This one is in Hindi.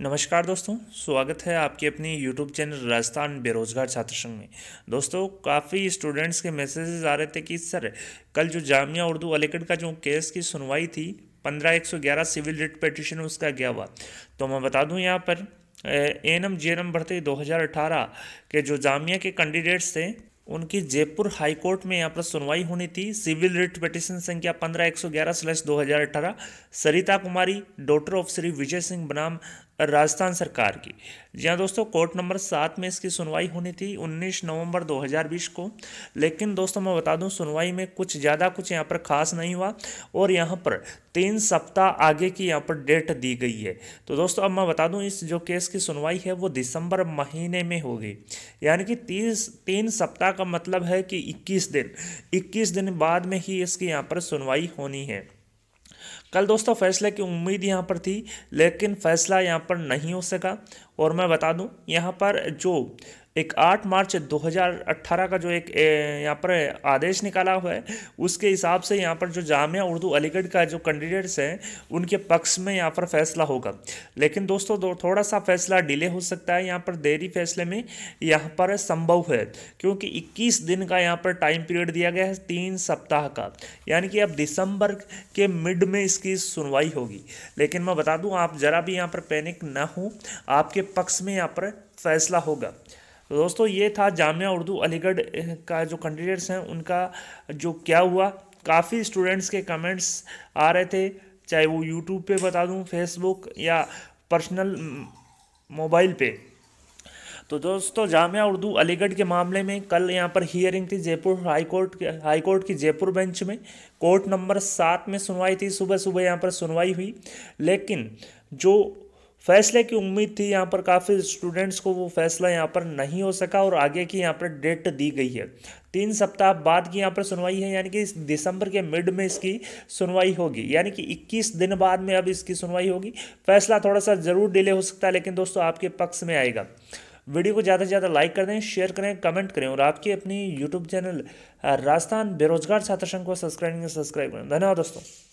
नमस्कार दोस्तों स्वागत है आपके अपने यूट्यूब चैनल राजस्थान बेरोजगार छात्र संघ में दोस्तों काफ़ी स्टूडेंट्स के मैसेजेस आ रहे थे कि सर कल जो जामिया उर्दू अलीगढ़ का जो केस की सुनवाई थी पंद्रह एक सौ ग्यारह सिविल रिट पटिशन उसका गया हुआ तो मैं बता दूं यहाँ पर एन एम जे एन भर्ती दो हज़ार अठारह के जो जामिया के कैंडिडेट्स थे उनकी जयपुर हाई कोर्ट में यहाँ पर सुनवाई होनी थी सिविल रिट पिटिशन संख्या पंद्रह एक सौ ग्यारह स्लैश दो हज़ार अठारह सरिता कुमारी डॉटर ऑफ श्री विजय सिंह बनाम राजस्थान सरकार की जी हाँ दोस्तों कोर्ट नंबर सात में इसकी सुनवाई होनी थी 19 नवंबर 2020 को लेकिन दोस्तों मैं बता दूं सुनवाई में कुछ ज़्यादा कुछ यहाँ पर खास नहीं हुआ और यहाँ पर तीन सप्ताह आगे की यहाँ पर डेट दी गई है तो दोस्तों अब मैं बता दूं इस जो केस की सुनवाई है वो दिसंबर महीने में होगी यानी कि तीस तीन सप्ताह का मतलब है कि इक्कीस दिन इक्कीस दिन बाद में ही इसकी यहाँ पर सुनवाई होनी है कल दोस्तों फैसले की उम्मीद यहाँ पर थी लेकिन फैसला यहाँ पर नहीं हो सका और मैं बता दूँ यहाँ पर जो एक 8 मार्च 2018 का जो एक यहाँ पर आदेश निकाला हुआ है उसके हिसाब से यहाँ पर जो जामिया उर्दू अलीगढ़ का जो कैंडिडेट्स हैं उनके पक्ष में यहाँ पर फैसला होगा लेकिन दोस्तों दो, थोड़ा सा फैसला डिले हो सकता है यहाँ पर देरी फैसले में यहाँ पर संभव है क्योंकि इक्कीस दिन का यहाँ पर टाइम पीरियड दिया गया है तीन सप्ताह का यानी कि अब दिसंबर के मिड में इसकी सुनवाई होगी लेकिन मैं बता दूँ आप ज़रा भी यहाँ पर पैनिक ना हो आपके पक्ष में यहाँ पर फैसला होगा तो दोस्तों ये था जामिया उर्दू अलीगढ़ का जो कैंडिडेट्स हैं उनका जो क्या हुआ काफ़ी स्टूडेंट्स के कमेंट्स आ रहे थे चाहे वो यूट्यूब पे बता दूँ फेसबुक या पर्सनल मोबाइल पे तो दोस्तों जामिया उर्दू अलीगढ़ के मामले में कल यहाँ पर हियरिंग थी जयपुर हाई कोर्ट के हाई कोर्ट की जयपुर बेंच में कोर्ट नंबर सात में सुनवाई थी सुबह सुबह यहाँ पर सुनवाई हुई लेकिन जो फैसले की उम्मीद थी यहाँ पर काफ़ी स्टूडेंट्स को वो फैसला यहाँ पर नहीं हो सका और आगे की यहाँ पर डेट दी गई है तीन सप्ताह बाद की यहाँ पर सुनवाई है यानी कि दिसंबर के मिड में इसकी सुनवाई होगी यानी कि 21 दिन बाद में अब इसकी सुनवाई होगी फैसला थोड़ा सा ज़रूर डिले हो सकता है लेकिन दोस्तों आपके पक्ष में आएगा वीडियो को ज़्यादा से ज़्यादा लाइक कर दें शेयर करें कमेंट करें और आपकी अपनी यूट्यूब चैनल राजस्थान बेरोजगार छात्र संघ को सब्सक्राइब सब्सक्राइब करें धन्यवाद दोस्तों